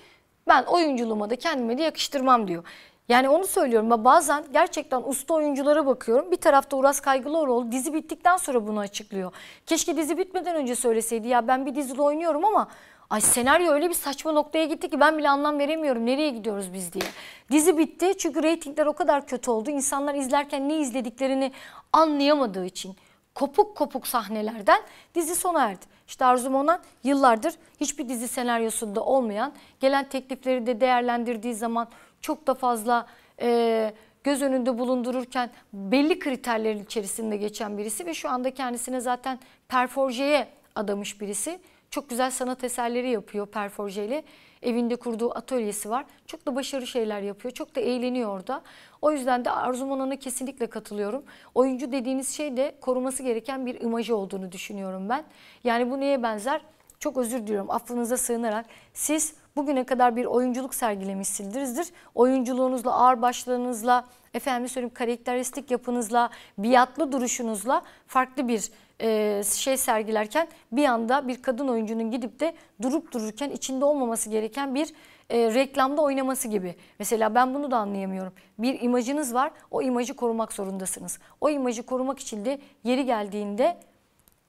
Ben oyunculuğuma da kendime de yakıştırmam diyor. Yani onu söylüyorum ama bazen gerçekten usta oyunculara bakıyorum. Bir tarafta Uras Kaygılıoğlu dizi bittikten sonra bunu açıklıyor. Keşke dizi bitmeden önce söyleseydi ya ben bir dizide oynuyorum ama Ay senaryo öyle bir saçma noktaya gitti ki ben bile anlam veremiyorum nereye gidiyoruz biz diye. Dizi bitti çünkü reytingler o kadar kötü oldu. İnsanlar izlerken ne izlediklerini anlayamadığı için kopuk kopuk sahnelerden dizi sona erdi. İşte Arzum Onan yıllardır hiçbir dizi senaryosunda olmayan gelen teklifleri de değerlendirdiği zaman çok da fazla e, göz önünde bulundururken belli kriterlerin içerisinde geçen birisi ve şu anda kendisine zaten perforjeye adamış birisi. Çok güzel sanat eserleri yapıyor perforjeyle. Evinde kurduğu atölyesi var. Çok da başarılı şeyler yapıyor. Çok da eğleniyor orada. O yüzden de Arzum Onan'a kesinlikle katılıyorum. Oyuncu dediğiniz şey de koruması gereken bir imajı olduğunu düşünüyorum ben. Yani bu neye benzer? Çok özür diliyorum affınıza sığınarak. Siz bugüne kadar bir oyunculuk sergilemişsinizdir. Oyunculuğunuzla, ağır başlığınızla, efendim söyleyeyim karakteristik yapınızla, biatlı duruşunuzla farklı bir e, şey sergilerken bir anda bir kadın oyuncunun gidip de durup dururken içinde olmaması gereken bir e, reklamda oynaması gibi. Mesela ben bunu da anlayamıyorum. Bir imajınız var o imajı korumak zorundasınız. O imajı korumak için de yeri geldiğinde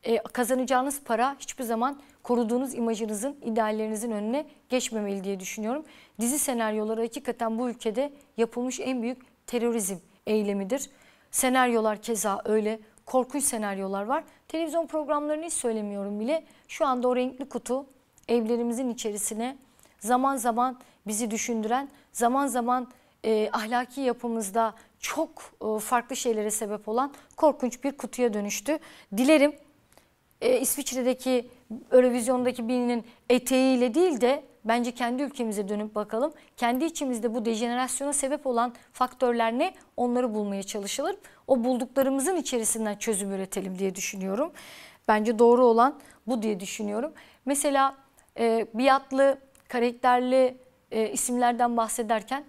e, kazanacağınız para hiçbir zaman koruduğunuz imajınızın, ideallerinizin önüne geçmemeli diye düşünüyorum. Dizi senaryoları hakikaten bu ülkede yapılmış en büyük terörizm eylemidir. Senaryolar keza öyle korkunç senaryolar var. Televizyon programlarını hiç söylemiyorum bile. Şu anda o renkli kutu evlerimizin içerisine zaman zaman bizi düşündüren, zaman zaman e, ahlaki yapımızda çok e, farklı şeylere sebep olan korkunç bir kutuya dönüştü. Dilerim e, İsviçre'deki Eurovizyon'daki birinin eteğiyle değil de bence kendi ülkemize dönüp bakalım. Kendi içimizde bu dejenerasyona sebep olan faktörler ne? Onları bulmaya çalışılır. O bulduklarımızın içerisinden çözüm üretelim diye düşünüyorum. Bence doğru olan bu diye düşünüyorum. Mesela e, biatlı, karakterli e, isimlerden bahsederken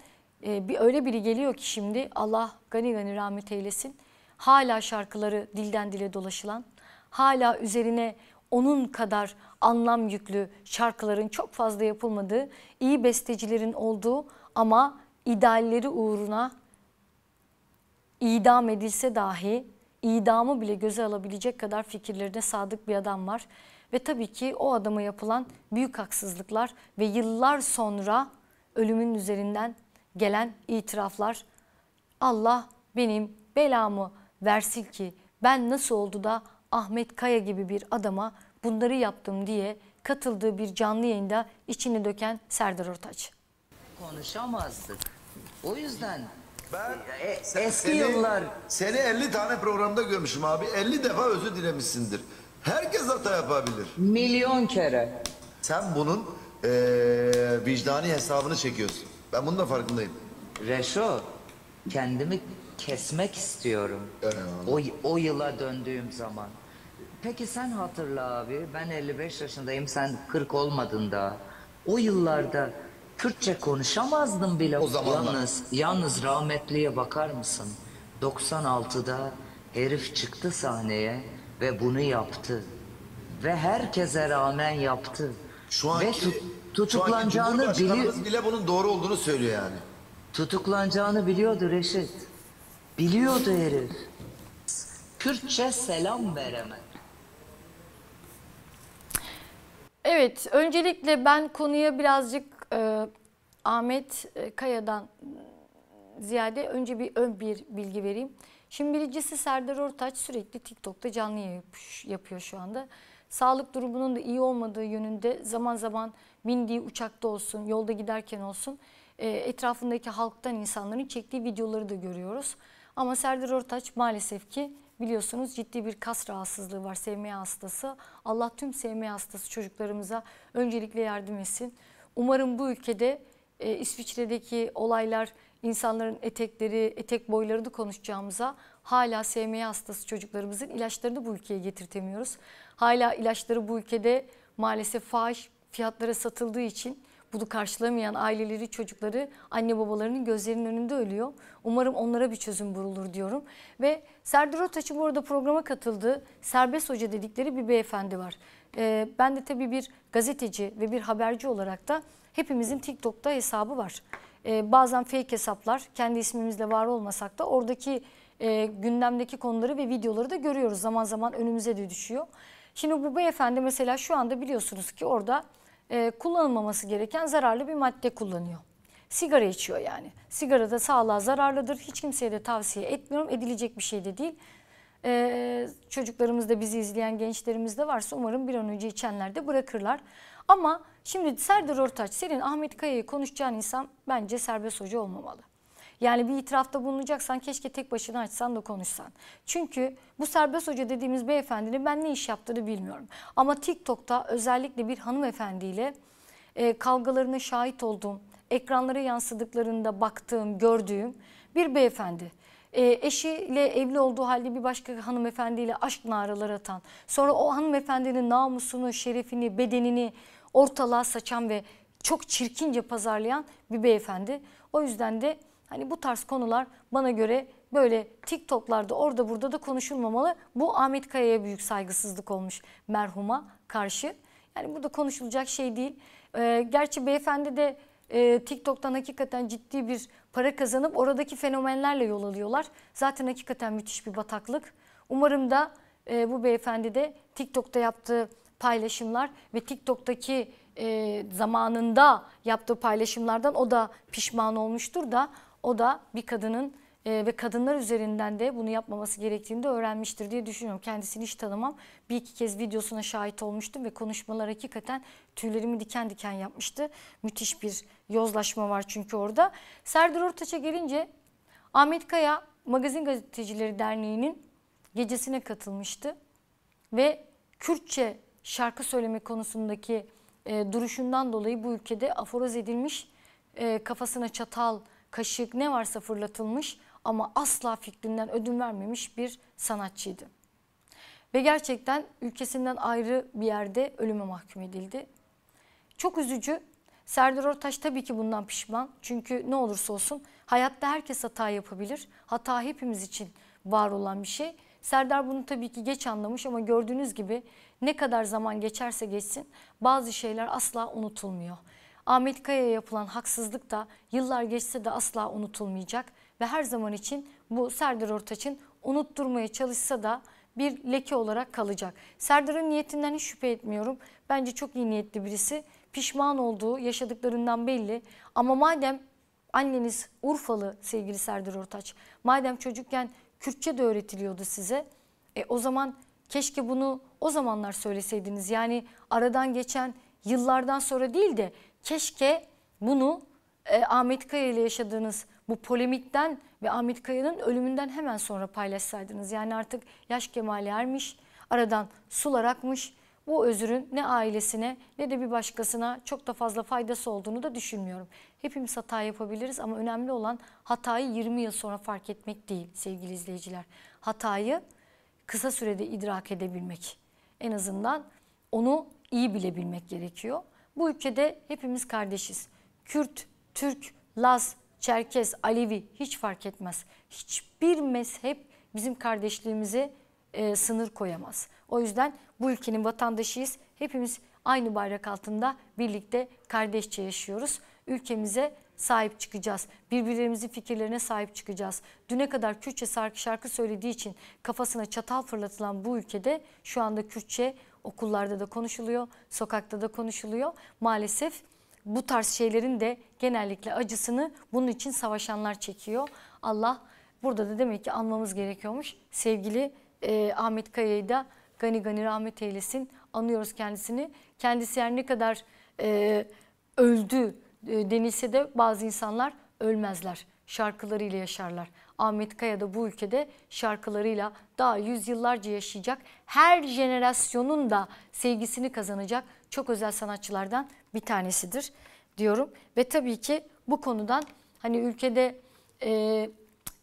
e, bir öyle biri geliyor ki şimdi Allah gani gani rahmet eylesin. Hala şarkıları dilden dile dolaşılan, hala üzerine onun kadar anlam yüklü şarkıların çok fazla yapılmadığı, iyi bestecilerin olduğu ama idealleri uğruna idam edilse dahi idamı bile göze alabilecek kadar fikirlerine sadık bir adam var. Ve tabii ki o adama yapılan büyük haksızlıklar ve yıllar sonra ölümün üzerinden gelen itiraflar. Allah benim belamı versin ki ben nasıl oldu da Ahmet Kaya gibi bir adama bunları yaptım diye katıldığı bir canlı yayında içini döken Serdar Ortaç. Konuşamazdık. O yüzden ben e, sen, eski seni, yıllar... Seni 50 tane programda görmüşüm abi. 50 defa özür dilemişsindir. Herkes hata yapabilir. Milyon kere. Sen bunun e, vicdani hesabını çekiyorsun. Ben bunun da farkındayım. Reşo, kendimi kesmek istiyorum. Önemli. O, o yıla döndüğüm zaman. Peki sen hatırla abi, ben 55 yaşındayım, sen 40 olmadın da. O yıllarda Kürtçe konuşamazdın bile. O zamanlar. Yalnız, yalnız rahmetliye bakar mısın? 96'da herif çıktı sahneye ve bunu yaptı. Ve herkese rağmen yaptı. Şu anki, ve tut, tutuklanacağını biliyor. bile bunun doğru olduğunu söylüyor yani. Tutuklanacağını biliyordu Reşit. Biliyordu herif. Kürtçe selam veremez. Evet, öncelikle ben konuya birazcık e, Ahmet e, Kaya'dan ziyade önce bir ön bir bilgi vereyim. Şimdi birincisi Serdar Ortaç sürekli TikTok'ta canlı yapıyor şu anda. Sağlık durumunun da iyi olmadığı yönünde zaman zaman bindiği uçakta olsun, yolda giderken olsun e, etrafındaki halktan insanların çektiği videoları da görüyoruz. Ama Serdar Ortaç maalesef ki biliyorsunuz ciddi bir kas rahatsızlığı var SMA hastası. Allah tüm SMA hastası çocuklarımıza öncelikle yardım etsin. Umarım bu ülkede e, İsviçre'deki olaylar insanların etekleri, etek boylarını konuşacağımıza hala SMA hastası çocuklarımızın ilaçlarını bu ülkeye getirtemiyoruz. Hala ilaçları bu ülkede maalesef fahiş fiyatlara satıldığı için bunu karşılamayan aileleri, çocukları, anne babalarının gözlerinin önünde ölüyor. Umarım onlara bir çözüm bulur diyorum. Ve Serdar Otaç'ın bu arada programa katıldığı Serbest Hoca dedikleri bir beyefendi var. Ee, ben de tabii bir gazeteci ve bir haberci olarak da hepimizin TikTok'ta hesabı var. Ee, bazen fake hesaplar, kendi ismimizle var olmasak da oradaki e, gündemdeki konuları ve videoları da görüyoruz. Zaman zaman önümüze de düşüyor. Şimdi bu beyefendi mesela şu anda biliyorsunuz ki orada e, kullanılmaması gereken zararlı bir madde kullanıyor. Sigara içiyor yani. Sigara da sağlığa zararlıdır. Hiç kimseye de tavsiye etmiyorum. Edilecek bir şey de değil. Ee, çocuklarımız da bizi izleyen gençlerimiz de varsa umarım bir an önce içenler de bırakırlar. Ama şimdi Serdar Ortaç senin Ahmet Kaya'yı konuşacağın insan bence serbest hoca olmamalı. Yani bir itirafta bulunacaksan keşke tek başına açsan da konuşsan. Çünkü bu serbest hoca dediğimiz beyefendinin ben ne iş yaptığını bilmiyorum. Ama TikTok'ta özellikle bir hanımefendiyle e, kavgalarına şahit olduğum, ekranlara yansıdıklarında baktığım, gördüğüm bir beyefendi. E, eşiyle evli olduğu halde bir başka hanımefendiyle aşk naraları atan, sonra o hanımefendinin namusunu, şerefini, bedenini ortalığa saçan ve çok çirkince pazarlayan bir beyefendi. O yüzden de Hani bu tarz konular bana göre böyle TikTok'larda orada burada da konuşulmamalı. Bu Ahmet Kaya'ya büyük saygısızlık olmuş merhuma karşı. Yani burada konuşulacak şey değil. Ee, gerçi beyefendi de e, TikTok'tan hakikaten ciddi bir para kazanıp oradaki fenomenlerle yol alıyorlar. Zaten hakikaten müthiş bir bataklık. Umarım da e, bu beyefendi de TikTok'ta yaptığı paylaşımlar ve TikTok'taki e, zamanında yaptığı paylaşımlardan o da pişman olmuştur da o da bir kadının e, ve kadınlar üzerinden de bunu yapmaması gerektiğini de öğrenmiştir diye düşünüyorum. Kendisini hiç tanımam. Bir iki kez videosuna şahit olmuştum ve konuşmalar hakikaten tüylerimi diken diken yapmıştı. Müthiş bir yozlaşma var çünkü orada. Serdar Ortaç'a gelince Ahmet Kaya Magazin Gazetecileri Derneği'nin gecesine katılmıştı ve Kürtçe şarkı söyleme konusundaki e, duruşundan dolayı bu ülkede aforoz edilmiş e, kafasına çatal kaşık ne varsa fırlatılmış ama asla fikrinden ödün vermemiş bir sanatçıydı. Ve gerçekten ülkesinden ayrı bir yerde ölüme mahkum edildi. Çok üzücü. Serdar Ortaç tabii ki bundan pişman. Çünkü ne olursa olsun hayatta herkes hata yapabilir. Hata hepimiz için var olan bir şey. Serdar bunu tabii ki geç anlamış ama gördüğünüz gibi ne kadar zaman geçerse geçsin bazı şeyler asla unutulmuyor. Ahmet Kaya'ya yapılan haksızlık da yıllar geçse de asla unutulmayacak ve her zaman için bu Serdar Ortaç'ın unutturmaya çalışsa da bir leke olarak kalacak. Serdar'ın niyetinden hiç şüphe etmiyorum. Bence çok iyi niyetli birisi. Pişman olduğu yaşadıklarından belli. Ama madem anneniz Urfalı sevgili Serdar Ortaç, madem çocukken Kürtçe de öğretiliyordu size, e, o zaman keşke bunu o zamanlar söyleseydiniz. Yani aradan geçen yıllardan sonra değil de Keşke bunu e, Ahmet Kaya ile yaşadığınız bu polemikten ve Ahmet Kaya'nın ölümünden hemen sonra paylaşsaydınız. Yani artık yaş kemale ermiş, aradan sular akmış. Bu özürün ne ailesine ne de bir başkasına çok da fazla faydası olduğunu da düşünmüyorum. Hepimiz hata yapabiliriz ama önemli olan hatayı 20 yıl sonra fark etmek değil sevgili izleyiciler. Hatayı kısa sürede idrak edebilmek. En azından onu iyi bilebilmek gerekiyor. Bu ülkede hepimiz kardeşiz. Kürt, Türk, Laz, Çerkez, Alevi hiç fark etmez. Hiçbir mezhep bizim kardeşliğimizi e, sınır koyamaz. O yüzden bu ülkenin vatandaşıyız. Hepimiz aynı bayrak altında birlikte kardeşçe yaşıyoruz. Ülkemize sahip çıkacağız. Birbirlerimizin fikirlerine sahip çıkacağız. Düne kadar Kürtçe şarkı söylediği için kafasına çatal fırlatılan bu ülkede şu anda Kürtçe Okullarda da konuşuluyor, sokakta da konuşuluyor. Maalesef bu tarz şeylerin de genellikle acısını bunun için savaşanlar çekiyor. Allah burada da demek ki anmamız gerekiyormuş. Sevgili e, Ahmet Kaya'yı da gani gani rahmet eylesin. Anıyoruz kendisini. Kendisi her ne kadar e, öldü e, denilse de bazı insanlar ölmezler şarkılarıyla yaşarlar. Ahmet Kaya da bu ülkede şarkılarıyla daha yüzyıllarca yaşayacak. Her jenerasyonun da sevgisini kazanacak çok özel sanatçılardan bir tanesidir diyorum. Ve tabii ki bu konudan hani ülkede e,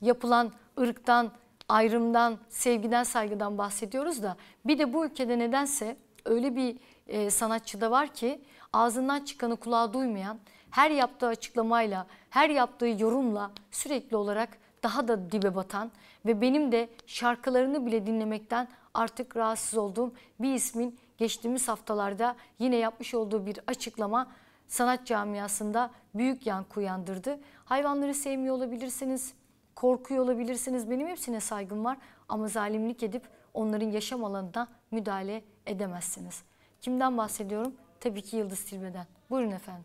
yapılan ırktan, ayrımdan, sevgiden, saygıdan bahsediyoruz da bir de bu ülkede nedense öyle bir e, sanatçı da var ki ağzından çıkanı kulağa duymayan, her yaptığı açıklamayla, her yaptığı yorumla sürekli olarak daha da dibe batan ve benim de şarkılarını bile dinlemekten artık rahatsız olduğum bir ismin geçtiğimiz haftalarda yine yapmış olduğu bir açıklama sanat camiasında büyük yankı uyandırdı. Hayvanları sevmiyor olabilirsiniz, korkuyor olabilirsiniz. Benim hepsine saygım var ama zalimlik edip onların yaşam alanına müdahale edemezsiniz. Kimden bahsediyorum? Tabii ki Yıldız Tilbe'den. Buyurun efendim.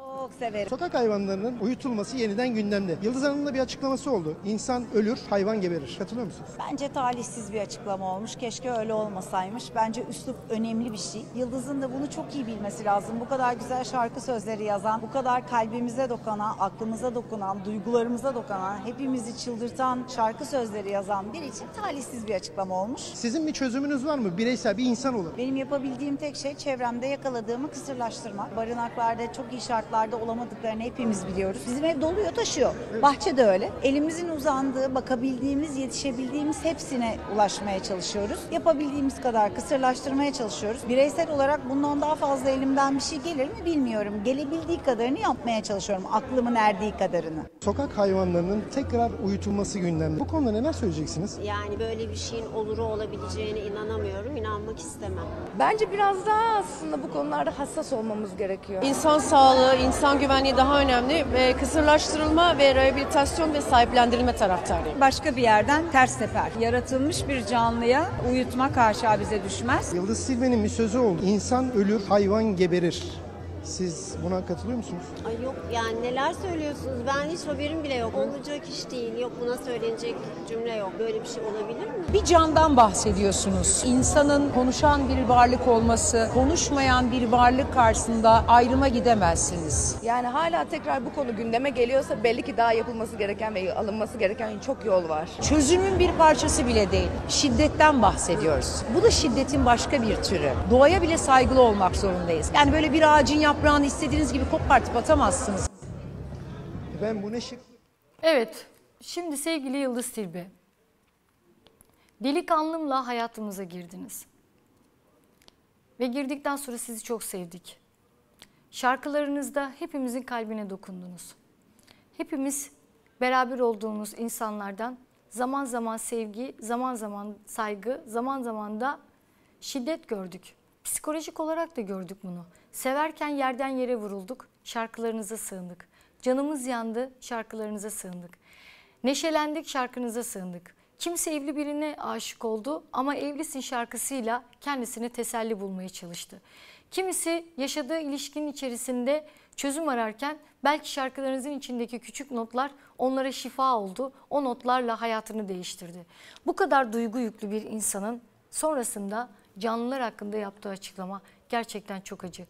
Çok severim. Sokak hayvanlarının uyutulması yeniden gündemde. Yıldız Hanım'ın bir açıklaması oldu. İnsan ölür, hayvan geberir. Katılıyor musunuz? Bence talihsiz bir açıklama olmuş. Keşke öyle olmasaymış. Bence üslup önemli bir şey. Yıldız'ın da bunu çok iyi bilmesi lazım. Bu kadar güzel şarkı sözleri yazan, bu kadar kalbimize dokunan, aklımıza dokunan, duygularımıza dokunan, hepimizi çıldırtan şarkı sözleri yazan biri için talihsiz bir açıklama olmuş. Sizin bir çözümünüz var mı? Bireysel bir insan olarak. Benim yapabildiğim tek şey çevremde yakaladığımı kısırlaştırmak. Barınaklarda çok iyi şartlar şartlarda olamadıklarını hepimiz biliyoruz. Bizim ev doluyor taşıyor. Bahçe de öyle. Elimizin uzandığı, bakabildiğimiz, yetişebildiğimiz hepsine ulaşmaya çalışıyoruz. Yapabildiğimiz kadar kısırlaştırmaya çalışıyoruz. Bireysel olarak bundan daha fazla elimden bir şey gelir mi bilmiyorum. Gelebildiği kadarını yapmaya çalışıyorum. Aklımın erdiği kadarını. Sokak hayvanlarının tekrar uyutulması gündemde. Bu konuda neler söyleyeceksiniz? Yani böyle bir şeyin oluru olabileceğine inanamıyorum. İnanmak istemem. Bence biraz daha aslında bu konularda hassas olmamız gerekiyor. İnsan sağlığı, insan güvenliği daha önemli. E, kısırlaştırılma ve rehabilitasyon ve sahiplendirilme taraftarıyım. Başka bir yerden ters teper. Yaratılmış bir canlıya uyutmak aşağı bize düşmez. Yıldız Silve'nin bir sözü oldu. İnsan ölür, hayvan geberir. Siz buna katılıyor musunuz? Ay yok yani neler söylüyorsunuz ben hiç haberim bile yok. Olacak iş değil yok buna söylenecek cümle yok. Böyle bir şey olabilir mi? Bir candan bahsediyorsunuz. İnsanın konuşan bir varlık olması, konuşmayan bir varlık karşısında ayrıma gidemezsiniz. Yani hala tekrar bu konu gündeme geliyorsa belli ki daha yapılması gereken ve alınması gereken çok yol var. Çözümün bir parçası bile değil. Şiddetten bahsediyoruz. Bu da şiddetin başka bir türü. Doğaya bile saygılı olmak zorundayız. Yani böyle bir ağacın yap toprağını istediğiniz gibi kopartıp atamazsınız. Ben bu ne şık? Evet. Şimdi sevgili Yıldız Tilbe. Delikanlımla hayatımıza girdiniz. Ve girdikten sonra sizi çok sevdik. Şarkılarınızda hepimizin kalbine dokundunuz. Hepimiz beraber olduğumuz insanlardan zaman zaman sevgi, zaman zaman saygı, zaman zaman da şiddet gördük. Psikolojik olarak da gördük bunu. Severken yerden yere vurulduk, şarkılarınıza sığındık. Canımız yandı, şarkılarınıza sığındık. Neşelendik, şarkınıza sığındık. Kimse evli birine aşık oldu ama evlisin şarkısıyla kendisini teselli bulmaya çalıştı. Kimisi yaşadığı ilişkinin içerisinde çözüm ararken belki şarkılarınızın içindeki küçük notlar onlara şifa oldu. O notlarla hayatını değiştirdi. Bu kadar duygu yüklü bir insanın sonrasında canlılar hakkında yaptığı açıklama gerçekten çok acı.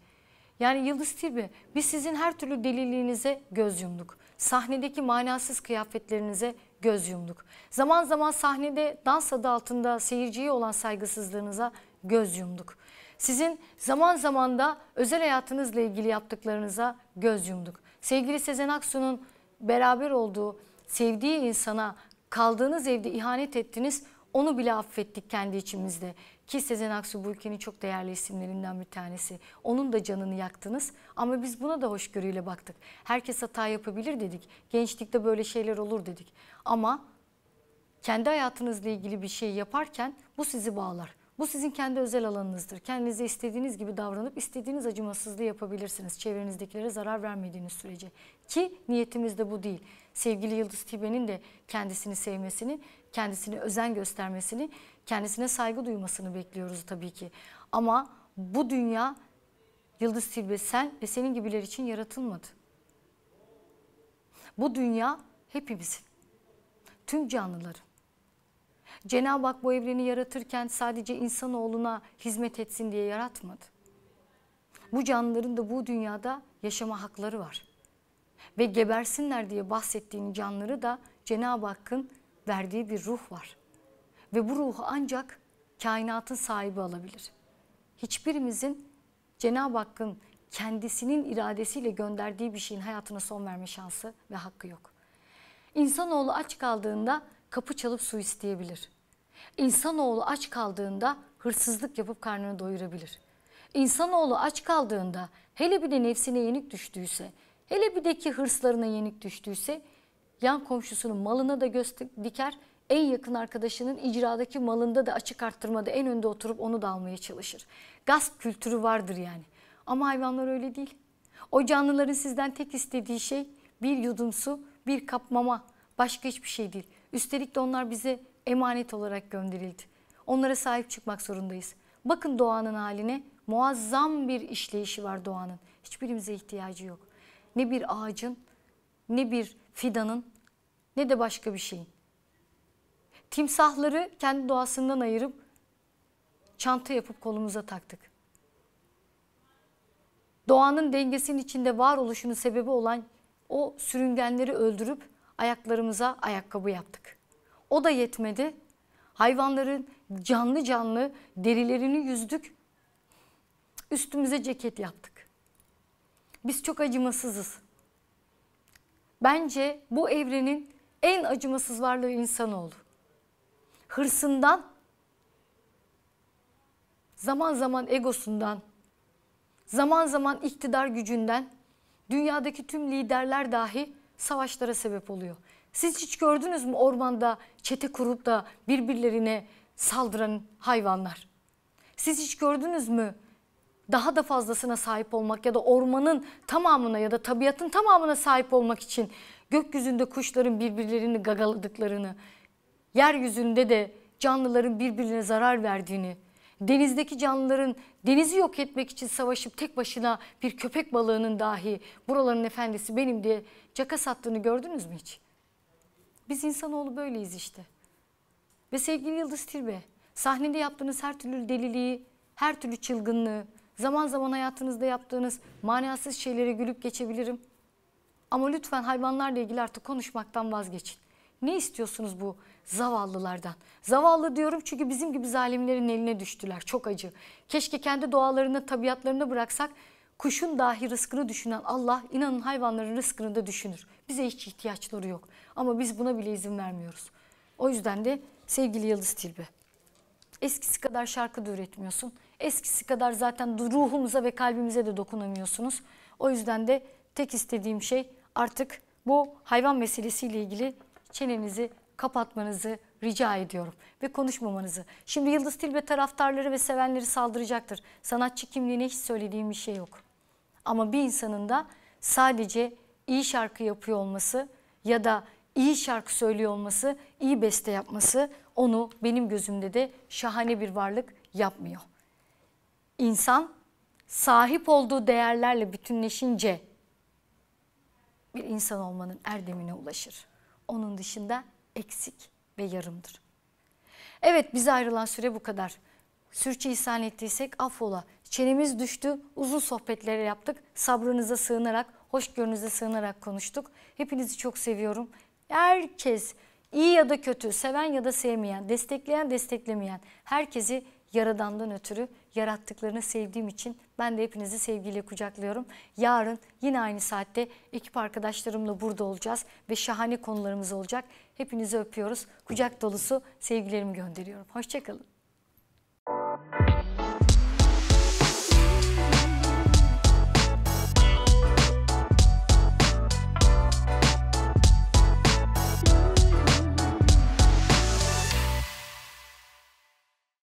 Yani Yıldız Tilbe biz sizin her türlü deliliğinize göz yumduk. Sahnedeki manasız kıyafetlerinize göz yumduk. Zaman zaman sahnede dans adı altında seyirciye olan saygısızlığınıza göz yumduk. Sizin zaman zaman da özel hayatınızla ilgili yaptıklarınıza göz yumduk. Sevgili Sezen Aksu'nun beraber olduğu, sevdiği insana kaldığınız evde ihanet ettiniz. Onu bile affettik kendi içimizde. Ki Sezen Aksu bu ülkenin çok değerli isimlerinden bir tanesi. Onun da canını yaktınız ama biz buna da hoşgörüyle baktık. Herkes hata yapabilir dedik. Gençlikte böyle şeyler olur dedik. Ama kendi hayatınızla ilgili bir şey yaparken bu sizi bağlar. Bu sizin kendi özel alanınızdır. Kendinize istediğiniz gibi davranıp istediğiniz acımasızlığı yapabilirsiniz. Çevrenizdekilere zarar vermediğiniz sürece. Ki niyetimiz de bu değil. Sevgili Yıldız Tibe'nin de kendisini sevmesini, kendisine özen göstermesini, Kendisine saygı duymasını bekliyoruz tabii ki. Ama bu dünya Yıldız Tilbe sen ve senin gibiler için yaratılmadı. Bu dünya hepimizin. Tüm canlıların. Cenab-ı Hak bu evreni yaratırken sadece insanoğluna hizmet etsin diye yaratmadı. Bu canlıların da bu dünyada yaşama hakları var. Ve gebersinler diye bahsettiğin canları da Cenab-ı Hakk'ın verdiği bir ruh var. Ve bu ruhu ancak kainatın sahibi alabilir. Hiçbirimizin Cenab-ı Hakk'ın kendisinin iradesiyle gönderdiği bir şeyin hayatına son verme şansı ve hakkı yok. İnsanoğlu aç kaldığında kapı çalıp su isteyebilir. İnsanoğlu aç kaldığında hırsızlık yapıp karnını doyurabilir. İnsanoğlu aç kaldığında hele bir de nefsine yenik düştüyse, hele bir de ki hırslarına yenik düştüyse yan komşusunun malına da göz diker, en yakın arkadaşının icradaki malında da açık arttırmada en önde oturup onu da almaya çalışır. Gasp kültürü vardır yani. Ama hayvanlar öyle değil. O canlıların sizden tek istediği şey bir yudum su, bir kap mama. Başka hiçbir şey değil. Üstelik de onlar bize emanet olarak gönderildi. Onlara sahip çıkmak zorundayız. Bakın doğanın haline muazzam bir işleyişi var doğanın. Hiçbirimize ihtiyacı yok. Ne bir ağacın, ne bir fidanın, ne de başka bir şeyin. Timsahları kendi doğasından ayırıp çanta yapıp kolumuza taktık. Doğanın dengesinin içinde var oluşunun sebebi olan o sürüngenleri öldürüp ayaklarımıza ayakkabı yaptık. O da yetmedi. Hayvanların canlı canlı derilerini yüzdük. Üstümüze ceket yaptık. Biz çok acımasızız. Bence bu evrenin en acımasız varlığı insanoğlu hırsından, zaman zaman egosundan, zaman zaman iktidar gücünden dünyadaki tüm liderler dahi savaşlara sebep oluyor. Siz hiç gördünüz mü ormanda çete kurup da birbirlerine saldıran hayvanlar? Siz hiç gördünüz mü daha da fazlasına sahip olmak ya da ormanın tamamına ya da tabiatın tamamına sahip olmak için gökyüzünde kuşların birbirlerini gagaladıklarını, yeryüzünde de canlıların birbirine zarar verdiğini, denizdeki canlıların denizi yok etmek için savaşıp tek başına bir köpek balığının dahi buraların efendisi benim diye caka sattığını gördünüz mü hiç? Biz insanoğlu böyleyiz işte. Ve sevgili Yıldız Tilbe, sahnede yaptığınız her türlü deliliği, her türlü çılgınlığı, zaman zaman hayatınızda yaptığınız manasız şeylere gülüp geçebilirim. Ama lütfen hayvanlarla ilgili artık konuşmaktan vazgeçin. Ne istiyorsunuz bu zavallılardan. Zavallı diyorum çünkü bizim gibi zalimlerin eline düştüler. Çok acı. Keşke kendi doğalarını, tabiatlarını bıraksak kuşun dahi rızkını düşünen Allah inanın hayvanların rızkını da düşünür. Bize hiç ihtiyaçları yok. Ama biz buna bile izin vermiyoruz. O yüzden de sevgili Yıldız Tilbe. Eskisi kadar şarkı da üretmiyorsun. Eskisi kadar zaten ruhumuza ve kalbimize de dokunamıyorsunuz. O yüzden de tek istediğim şey artık bu hayvan meselesiyle ilgili çenenizi kapatmanızı rica ediyorum ve konuşmamanızı. Şimdi Yıldız Tilbe taraftarları ve sevenleri saldıracaktır. Sanatçı kimliğine hiç söylediğim bir şey yok. Ama bir insanın da sadece iyi şarkı yapıyor olması ya da iyi şarkı söylüyor olması, iyi beste yapması onu benim gözümde de şahane bir varlık yapmıyor. İnsan sahip olduğu değerlerle bütünleşince bir insan olmanın erdemine ulaşır. Onun dışında eksik ve yarımdır. Evet bize ayrılan süre bu kadar. Sürçü ihsan ettiysek affola. Çenemiz düştü, uzun sohbetlere yaptık. Sabrınıza sığınarak, hoşgörünüze sığınarak konuştuk. Hepinizi çok seviyorum. Herkes iyi ya da kötü, seven ya da sevmeyen, destekleyen, desteklemeyen herkesi yaradandan ötürü yarattıklarını sevdiğim için ben de hepinizi sevgiyle kucaklıyorum. Yarın yine aynı saatte ekip arkadaşlarımla burada olacağız ve şahane konularımız olacak. Hepinizi öpüyoruz. Kucak dolusu sevgilerimi gönderiyorum. Hoşçakalın.